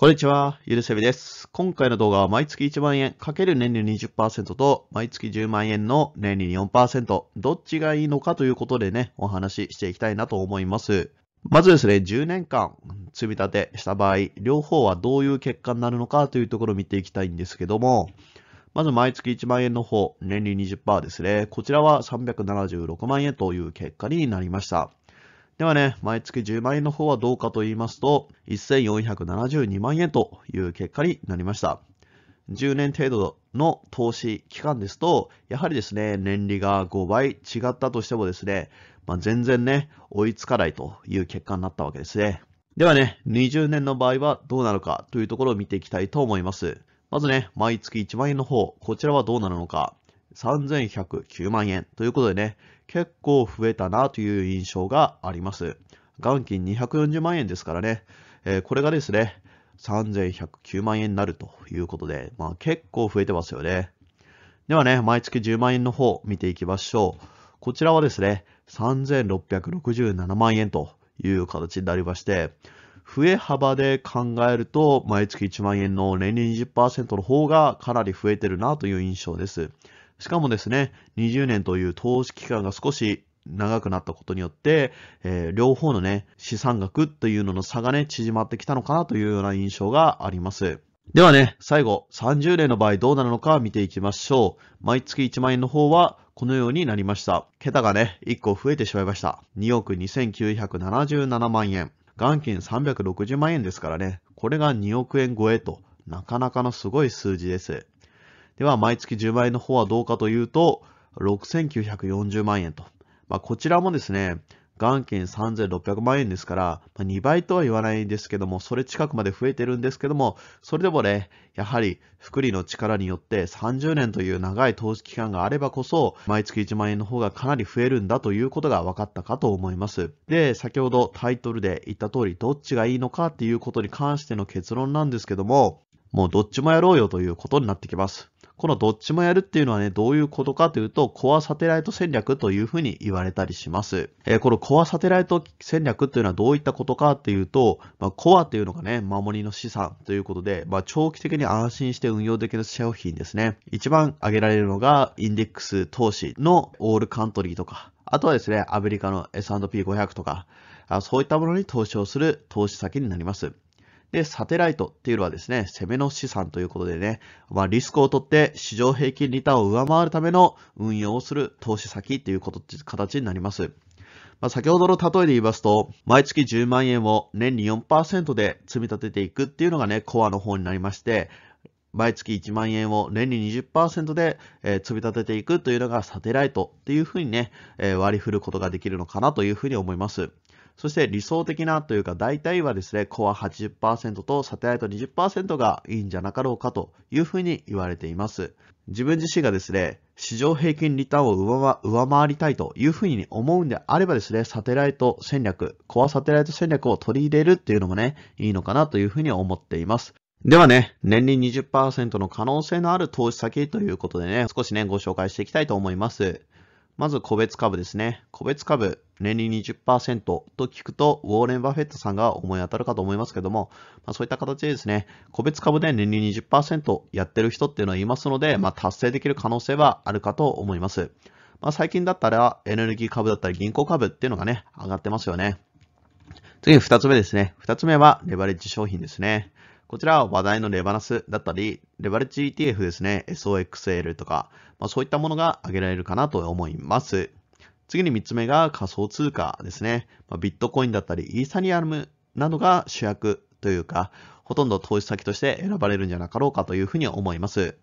こんにちは、ゆるせびです。今回の動画は毎月1万円かける年利20%と毎月10万円の年利4%、どっちがいいのかということでね、お話ししていきたいなと思います。まずですね、10年間積み立てした場合、両方はどういう結果になるのかというところを見ていきたいんですけども、まず毎月1万円の方、年利20%ですね。こちらは376万円という結果になりました。ではね、毎月10万円の方はどうかと言いますと、1472万円という結果になりました。10年程度の投資期間ですと、やはりですね、年利が5倍違ったとしてもですね、まあ、全然ね、追いつかないという結果になったわけですね。ではね、20年の場合はどうなのかというところを見ていきたいと思います。まずね、毎月1万円の方、こちらはどうなるのか。3109万円ということでね、結構増えたなという印象があります。元金240万円ですからね、えー、これがですね、3109万円になるということで、まあ結構増えてますよね。ではね、毎月10万円の方見ていきましょう。こちらはですね、3667万円という形になりまして、増え幅で考えると、毎月1万円の年利20%の方がかなり増えてるなという印象です。しかもですね、20年という投資期間が少し長くなったことによって、えー、両方のね、資産額というのの差がね、縮まってきたのかなというような印象があります。ではね、最後、30年の場合どうなるのか見ていきましょう。毎月1万円の方は、このようになりました。桁がね、1個増えてしまいました。2億2977万円。元金360万円ですからね、これが2億円超えと、なかなかのすごい数字です。では、毎月10倍の方はどうかというと、6940万円と。まあ、こちらもですね、元金3600万円ですから、ま2倍とは言わないんですけども、それ近くまで増えてるんですけども、それでもね、やはり福利の力によって30年という長い投資期間があればこそ、毎月1万円の方がかなり増えるんだということが分かったかと思います。で、先ほどタイトルで言った通り、どっちがいいのかっていうことに関しての結論なんですけども、もうどっちもやろうよということになってきます。このどっちもやるっていうのはね、どういうことかというと、コアサテライト戦略というふうに言われたりします。えー、このコアサテライト戦略っていうのはどういったことかっていうと、まあ、コアっていうのがね、守りの資産ということで、まあ、長期的に安心して運用できる商品ですね。一番挙げられるのが、インデックス投資のオールカントリーとか、あとはですね、アメリカの S&P500 とか、そういったものに投資をする投資先になります。で、サテライトっていうのはですね、攻めの資産ということでね、まあ、リスクを取って市場平均リターンを上回るための運用をする投資先っていうこと、形になります。まあ、先ほどの例えで言いますと、毎月10万円を年に4%で積み立てていくっていうのがね、コアの方になりまして、毎月1万円を年に20%で、えー、積み立てていくというのがサテライトっていうふうにね、えー、割り振ることができるのかなというふうに思います。そして理想的なというか大体はですね、コア80%とサテライト20%がいいんじゃなかろうかというふうに言われています。自分自身がですね、市場平均リターンを上回りたいというふうに思うんであればですね、サテライト戦略、コアサテライト戦略を取り入れるっていうのもね、いいのかなというふうに思っています。ではね、年利20%の可能性のある投資先ということでね、少しね、ご紹介していきたいと思います。まず個別株ですね。個別株、年利20%と聞くと、ウォーレン・バフェットさんが思い当たるかと思いますけども、まあ、そういった形でですね、個別株で年利20%やってる人っていうのはいますので、まあ、達成できる可能性はあるかと思います。まあ、最近だったらエネルギー株だったり銀行株っていうのがね、上がってますよね。次二2つ目ですね。2つ目はレバレッジ商品ですね。こちらは話題のレバナスだったり、レバレッジ ETF ですね、SOXL とか、まあ、そういったものが挙げられるかなと思います。次に3つ目が仮想通貨ですね。まあ、ビットコインだったり、イーサリアムなどが主役というか、ほとんど投資先として選ばれるんじゃなかろうかというふうに思います。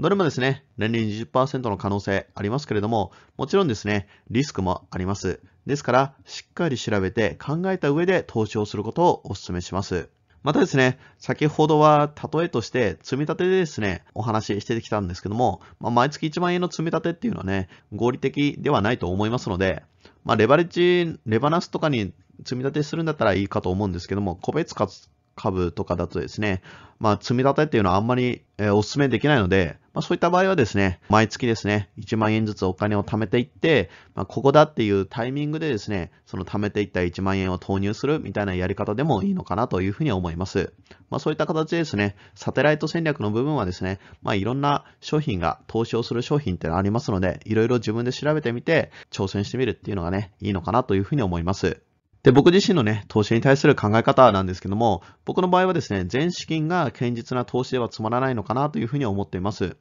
どれもですね、年利20%の可能性ありますけれども、もちろんですね、リスクもあります。ですから、しっかり調べて考えた上で投資をすることをお勧めします。またですね、先ほどは例えとして積み立てでですね、お話ししてきたんですけども、まあ、毎月1万円の積み立てっていうのはね、合理的ではないと思いますので、まあ、レバレッジ、レバナスとかに積み立てするんだったらいいかと思うんですけども、個別株とかだとですね、まあ、積み立てっていうのはあんまり、えー、お勧めできないので、まあ、そういった場合はですね、毎月ですね、1万円ずつお金を貯めていって、まあ、ここだっていうタイミングでですね、その貯めていった1万円を投入するみたいなやり方でもいいのかなというふうに思います。まあ、そういった形でですね、サテライト戦略の部分はですね、まあ、いろんな商品が投資をする商品ってありますので、いろいろ自分で調べてみて、挑戦してみるっていうのがね、いいのかなというふうに思います。で、僕自身のね、投資に対する考え方なんですけども、僕の場合はですね、全資金が堅実な投資ではつまらないのかなというふうに思っています。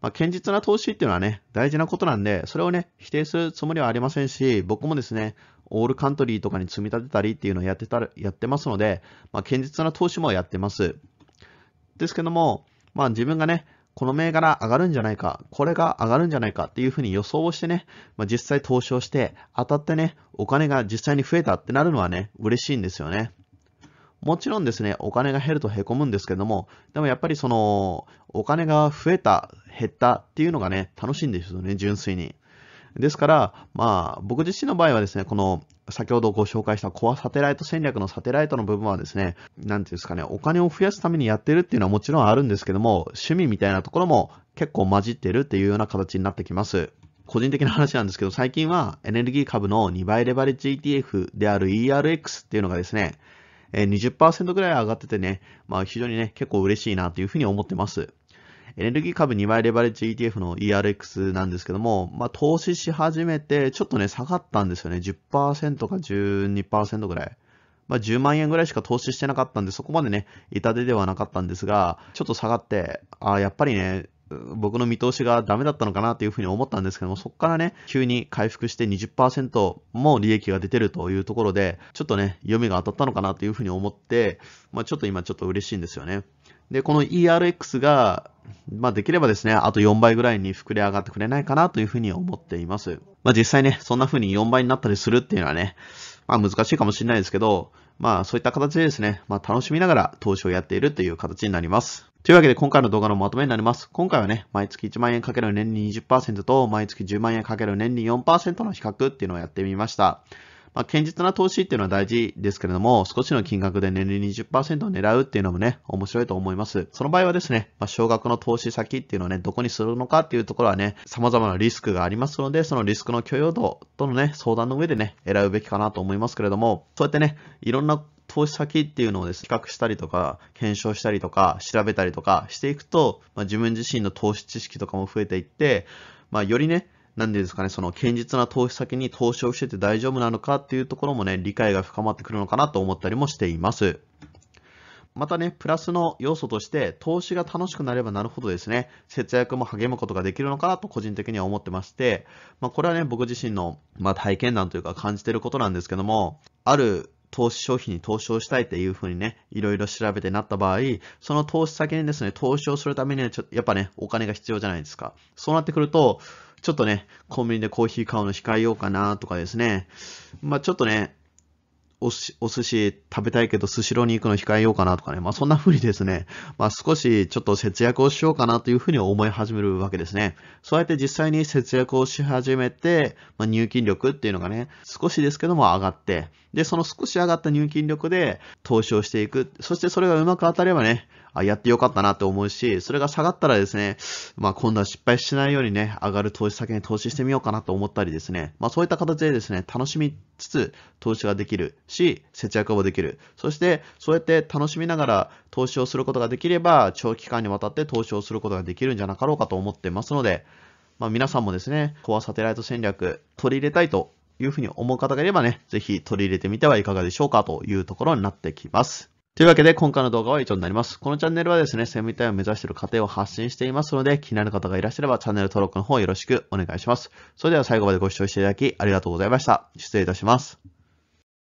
まあ、堅実な投資っていうのはね、大事なことなんで、それをね、否定するつもりはありませんし、僕もですね、オールカントリーとかに積み立てたりっていうのをやってたやってますので、まあ、堅実な投資もやってます。ですけども、まあ自分がね、この銘柄上がるんじゃないか、これが上がるんじゃないかっていうふうに予想をしてね、まあ、実際投資をして当たってね、お金が実際に増えたってなるのはね、嬉しいんですよね。もちろんですね、お金が減ると凹むんですけども、でもやっぱりその、お金が増えた、減ったっていうのがね、楽しいんですよね、純粋に。ですから、まあ、僕自身の場合はですね、この先ほどご紹介したコアサテライト戦略のサテライトの部分はですね、なんていうんですかね、お金を増やすためにやってるっていうのはもちろんあるんですけども、趣味みたいなところも結構混じってるっていうような形になってきます。個人的な話なんですけど、最近はエネルギー株の2倍レバレッジ ETF である ERX っていうのがですね、20%ぐらい上がっててね、まあ非常にね、結構嬉しいなというふうに思ってます。エネルギー株2倍レバレッジ ETF の ERX なんですけども、まあ、投資し始めて、ちょっとね、下がったんですよね。10%か12%ぐらい。まあ、10万円ぐらいしか投資してなかったんで、そこまでね、痛手ではなかったんですが、ちょっと下がって、ああ、やっぱりね、僕の見通しがダメだったのかなというふうに思ったんですけども、そこからね、急に回復して20%も利益が出てるというところで、ちょっとね、読みが当たったのかなというふうに思って、まあ、ちょっと今ちょっと嬉しいんですよね。で、この ERX が、まあ、できればですね、あと4倍ぐらいに膨れ上がってくれないかなというふうに思っています。まあ、実際ね、そんな風に4倍になったりするっていうのはね、まあ、難しいかもしれないですけど、まあ、そういった形でですね、まあ、楽しみながら投資をやっているという形になります。というわけで今回の動画のまとめになります。今回はね、毎月1万円かける年に20%と、毎月10万円かける年に4%の比較っていうのをやってみました。まあ、堅実な投資っていうのは大事ですけれども、少しの金額で年利20%を狙うっていうのもね、面白いと思います。その場合はですね、まあ、少額の投資先っていうのをね、どこにするのかっていうところはね、様々なリスクがありますので、そのリスクの許容度とのね、相談の上でね、選ぶべきかなと思いますけれども、そうやってね、いろんな投資先っていうのをです、ね、比較したりとか、検証したりとか、調べたりとかしていくと、まあ、自分自身の投資知識とかも増えていって、まあ、よりね、なんですかね、その堅実な投資先に投資をしてて大丈夫なのかっていうところもね、理解が深まってくるのかなと思ったりもしています。またね、プラスの要素として、投資が楽しくなればなるほどですね、節約も励むことができるのかなと個人的には思ってまして、まあ、これはね、僕自身の、まあ、体験談というか感じてることなんですけども、ある投資商品に投資をしたいっていうふうにね、いろいろ調べてなった場合、その投資先にですね、投資をするためにはちょ、やっぱね、お金が必要じゃないですか。そうなってくると、ちょっとね、コンビニでコーヒー買うの控えようかなとかですね。まあちょっとね、おお寿司食べたいけどスシローに行くの控えようかなとかね。まあそんな風にですね、まあ少しちょっと節約をしようかなという風に思い始めるわけですね。そうやって実際に節約をし始めて、まあ、入金力っていうのがね、少しですけども上がって、で、その少し上がった入金力で投資をしていく。そしてそれがうまく当たればね、あやってよかったなって思うし、それが下がったらですね、まあ今度は失敗しないようにね、上がる投資先に投資してみようかなと思ったりですね、まあそういった形でですね、楽しみつつ投資ができるし、節約もできる。そして、そうやって楽しみながら投資をすることができれば、長期間にわたって投資をすることができるんじゃなかろうかと思ってますので、まあ皆さんもですね、コアサテライト戦略取り入れたいというふうに思う方がいればね、ぜひ取り入れてみてはいかがでしょうかというところになってきます。というわけで、今回の動画は以上になります。このチャンネルはですね、セミタイを目指している過程を発信していますので、気になる方がいらっしゃればチャンネル登録の方よろしくお願いします。それでは最後までご視聴していただきありがとうございました。失礼いたします。